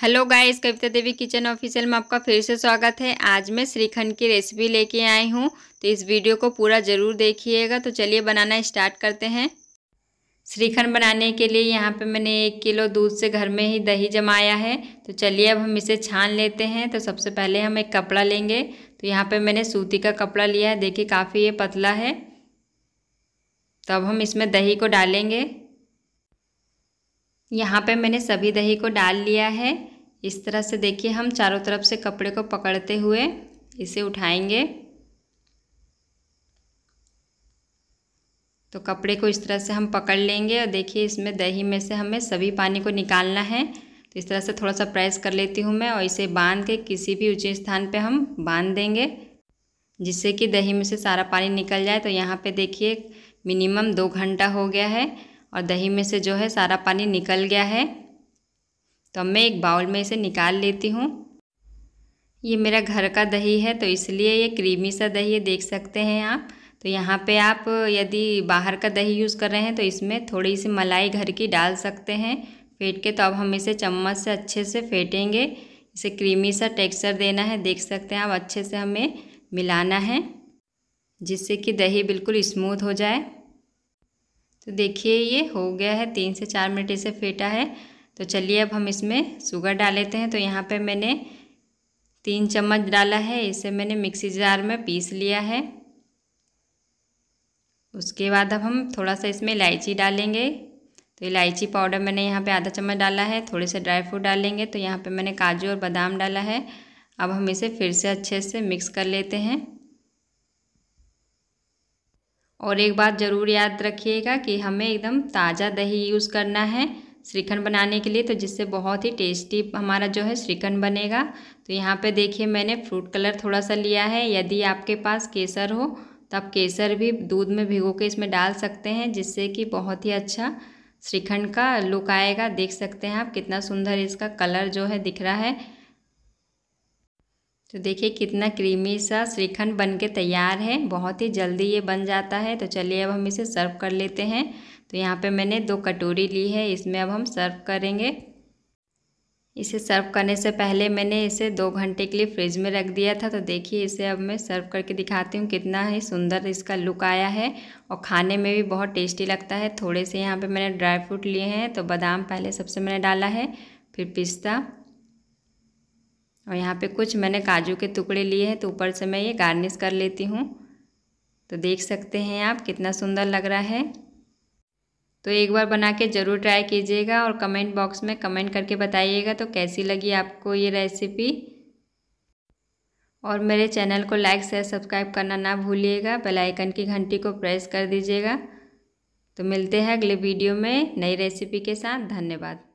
hello guys Kavita Devi kitchen official में आपका फिर से स्वागत है आज मैं श्रीखंड की रेसिपी लेके आई हूँ तो इस वीडियो को पूरा ज़रूर देखिएगा तो चलिए बनाना स्टार्ट करते हैं श्रीखंड बनाने के लिए यहाँ पे मैंने एक किलो दूध से घर में ही दही जमाया है तो चलिए अब हम इसे छान लेते हैं तो सबसे पहले हम एक कपड़ा लेंगे तो यहाँ पर मैंने सूती का कपड़ा लिया है देखिए काफ़ी ये पतला है तो अब हम इसमें दही को डालेंगे यहाँ पे मैंने सभी दही को डाल लिया है इस तरह से देखिए हम चारों तरफ से कपड़े को पकड़ते हुए इसे उठाएंगे तो कपड़े को इस तरह से हम पकड़ लेंगे और देखिए इसमें दही में से हमें सभी पानी को निकालना है तो इस तरह से थोड़ा सा प्रेस कर लेती हूँ मैं और इसे बांध के किसी भी ऊँचे स्थान पर हम बांध देंगे जिससे कि दही में से सारा पानी निकल जाए तो यहाँ पे देखिए मिनिमम दो घंटा हो गया है और दही में से जो है सारा पानी निकल गया है तो मैं एक बाउल में इसे निकाल लेती हूँ ये मेरा घर का दही है तो इसलिए ये क्रीमी सा दही है देख सकते हैं आप तो यहाँ पे आप यदि बाहर का दही यूज़ कर रहे हैं तो इसमें थोड़ी सी मलाई घर की डाल सकते हैं फेंट के तो अब हम इसे चम्मच से अच्छे से फेंटेंगे इसे क्रीमी सा टेक्सचर देना है देख सकते हैं आप अच्छे से हमें मिलाना है जिससे कि दही बिल्कुल स्मूथ हो जाए तो देखिए ये हो गया है तीन से चार मिनट इसे फेंटा है तो चलिए अब हम इसमें शुगर डाल लेते हैं तो यहाँ पे मैंने तीन चम्मच डाला है इसे मैंने मिक्सी जार में पीस लिया है उसके बाद अब हम थोड़ा सा इसमें इलायची डालेंगे तो इलायची पाउडर मैंने यहाँ पे आधा चम्मच डाला है थोड़े से ड्राई फ्रूट डालेंगे तो यहाँ पे मैंने काजू और बादाम डाला है अब हम इसे फिर से अच्छे से मिक्स कर लेते हैं और एक बात ज़रूर याद रखिएगा कि हमें एकदम ताज़ा दही यूज़ करना है श्रीखंड बनाने के लिए तो जिससे बहुत ही टेस्टी हमारा जो है श्रीखंड बनेगा तो यहाँ पे देखिए मैंने फ्रूट कलर थोड़ा सा लिया है यदि आपके पास केसर हो तो आप केसर भी दूध में भिगो के इसमें डाल सकते हैं जिससे कि बहुत ही अच्छा श्रीखंड का लुक आएगा देख सकते हैं आप कितना सुंदर इसका कलर जो है दिख रहा है तो देखिए कितना क्रीमी सा श्रीखंड बन के तैयार है बहुत ही जल्दी ये बन जाता है तो चलिए अब हम इसे सर्व कर लेते हैं तो यहाँ पे मैंने दो कटोरी ली है इसमें अब हम सर्व करेंगे इसे सर्व करने से पहले मैंने इसे दो घंटे के लिए फ्रिज में रख दिया था तो देखिए इसे अब मैं सर्व करके दिखाती हूँ कितना ही सुंदर इसका लुक आया है और खाने में भी बहुत टेस्टी लगता है थोड़े से यहाँ पे मैंने ड्राई फ्रूट लिए हैं तो बादाम पहले सबसे मैंने डाला है फिर पिस्ता और यहाँ पे कुछ मैंने काजू के टुकड़े लिए हैं तो ऊपर से मैं ये गार्निश कर लेती हूँ तो देख सकते हैं आप कितना सुंदर लग रहा है तो एक बार बना के ज़रूर ट्राई कीजिएगा और कमेंट बॉक्स में कमेंट करके बताइएगा तो कैसी लगी आपको ये रेसिपी और मेरे चैनल को लाइक शेयर सब्सक्राइब करना ना भूलिएगा बेल आइकन की घंटी को प्रेस कर दीजिएगा तो मिलते हैं अगले वीडियो में नई रेसिपी के साथ धन्यवाद